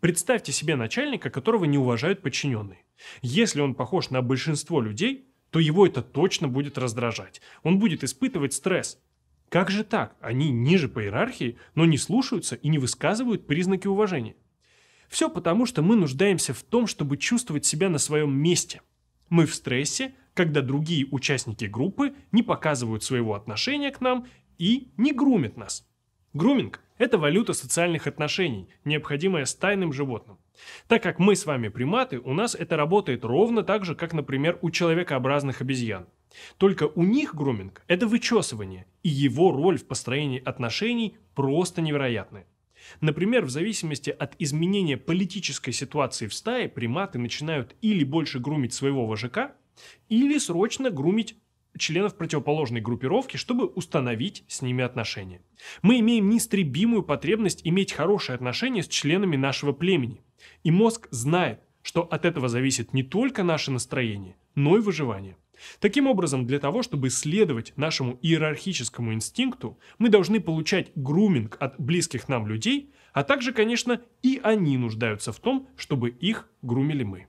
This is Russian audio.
Представьте себе начальника, которого не уважают подчиненные. Если он похож на большинство людей, то его это точно будет раздражать. Он будет испытывать стресс. Как же так? Они ниже по иерархии, но не слушаются и не высказывают признаки уважения. Все потому, что мы нуждаемся в том, чтобы чувствовать себя на своем месте. Мы в стрессе, когда другие участники группы не показывают своего отношения к нам и не грумят нас. Груминг это валюта социальных отношений, необходимая с тайным животным. Так как мы с вами приматы, у нас это работает ровно так же, как, например, у человекообразных обезьян. Только у них груминг – это вычесывание, и его роль в построении отношений просто невероятная. Например, в зависимости от изменения политической ситуации в стае, приматы начинают или больше грумить своего вожака, или срочно грумить членов противоположной группировки, чтобы установить с ними отношения. Мы имеем неистребимую потребность иметь хорошие отношения с членами нашего племени. И мозг знает, что от этого зависит не только наше настроение, но и выживание. Таким образом, для того, чтобы следовать нашему иерархическому инстинкту, мы должны получать груминг от близких нам людей, а также, конечно, и они нуждаются в том, чтобы их грумили мы.